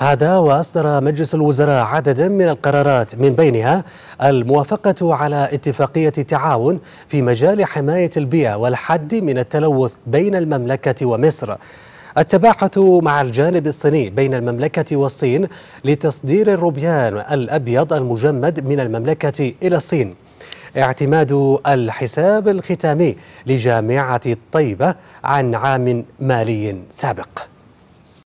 هذا وأصدر مجلس الوزراء عددا من القرارات من بينها الموافقة على اتفاقية تعاون في مجال حماية البيئة والحد من التلوث بين المملكة ومصر التباحث مع الجانب الصيني بين المملكة والصين لتصدير الروبيان الأبيض المجمد من المملكة إلى الصين اعتماد الحساب الختامي لجامعة طيبة عن عام مالي سابق